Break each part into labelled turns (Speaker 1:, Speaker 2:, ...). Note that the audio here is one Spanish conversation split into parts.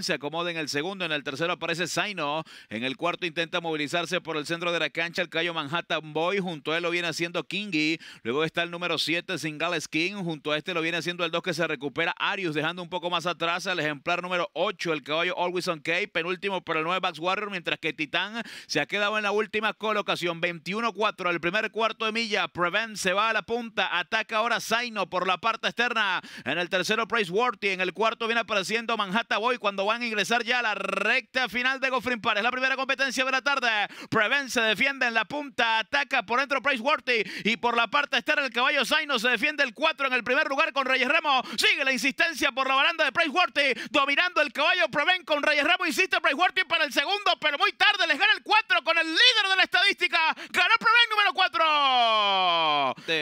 Speaker 1: se acomoda en el segundo, en el tercero aparece Zaino, en el cuarto intenta movilizarse por el centro de la cancha el Cayo Manhattan Boy, junto a él lo viene haciendo Kingy, luego está el número 7 Singales King, junto a este lo viene haciendo el 2 que se recupera Arius, dejando un poco más atrás al ejemplar número 8, el caballo Always on K, penúltimo por el 9 Bax Warrior, mientras que Titán se ha quedado en la última colocación, 21-4, el primer cuarto de milla, Prevent se va a la punta, ataca ahora Zaino por la parte externa, en el tercero Price Worthy, en el cuarto viene apareciendo Manhattan Boy, cuando van a ingresar ya a la recta final de Goffrin Park. Es la primera competencia de la tarde. Preven se defiende en la punta, ataca por dentro Price Worthy y por la parte externa el caballo Zaino se defiende el 4 en el primer lugar con Reyes Remo. Sigue la insistencia por la baranda de Price Worthy, dominando el caballo Preven con Reyes Remo. Insiste Price Worthy para el segundo, pero muy tarde.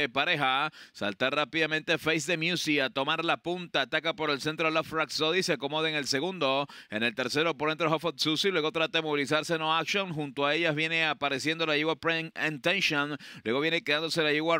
Speaker 1: pareja. Saltar rápidamente Face de Music a tomar la punta. Ataca por el centro a Love fraxodi Se acomoda en el segundo. En el tercero por dentro of Susie, Luego trata de movilizarse No Action. Junto a ellas viene apareciendo la yegua Prank and Tension. Luego viene quedándose la yegua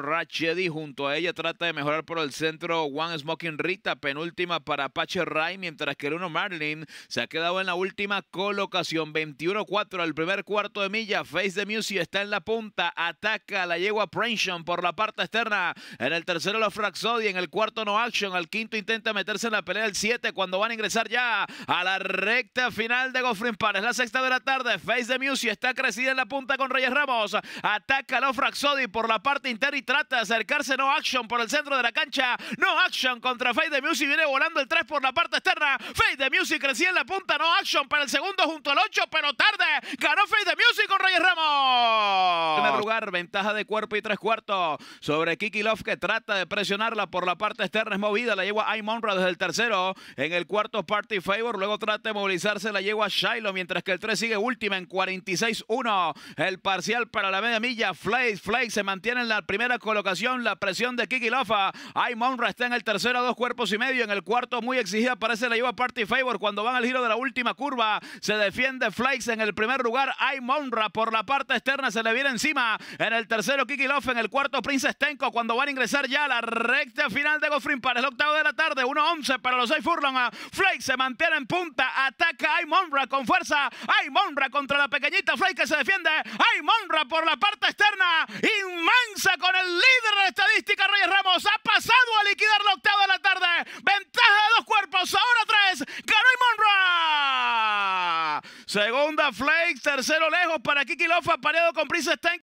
Speaker 1: y Junto a ella trata de mejorar por el centro One Smoking Rita. Penúltima para Apache Ray. Mientras que el uno Marlin se ha quedado en la última colocación. 21-4 al primer cuarto de milla. Face de Music está en la punta. Ataca la yegua Prension por la parte externa. En el tercero los Fraxodi, en el cuarto no action, al quinto intenta meterse en la pelea el siete cuando van a ingresar ya a la recta final de para es La sexta de la tarde, Face de Musi está crecida en la punta con Reyes Ramos. Ataca lo los Fraxodi por la parte interna y trata de acercarse no action por el centro de la cancha. No action contra Face de Music viene volando el tres por la parte externa. Face de Music crecía en la punta, no action para el segundo junto al ocho pero tarde. Ganó Face de Music con Reyes Ramos. En primer lugar, ventaja de cuerpo y tres cuartos. Sobre sobre Kiki Love que trata de presionarla por la parte externa. Es movida, la yegua I desde el tercero. En el cuarto Party Favor, luego trata de movilizarse la yegua Shiloh, mientras que el 3 sigue última en 46-1. El parcial para la media milla, Flake, Flake se mantiene en la primera colocación. La presión de Kiki Lofa. I Monra está en el tercero a dos cuerpos y medio. En el cuarto muy exigida parece la yegua Party Favor cuando van al giro de la última curva. Se defiende Flakes en el primer lugar. I por la parte externa se le viene encima. En el tercero Kiki en el cuarto Prince T cuando van a ingresar ya a la recta final de Goffrin para el octavo de la tarde. 1-11 para los 6 Furlong. Ah, Flake se mantiene en punta. Ataca a con fuerza. Hay contra la pequeñita Flake que se defiende. Hay por la parte externa. Inmensa con el líder de estadística Reyes Ramos. Ha pasado a liquidar el octavo de la tarde. Ventaja de dos cuerpos. Ahora tres. Ganó Monra. Segunda Flake. Tercero lejos para Kiki Lofa. Pareado con Prince Stank.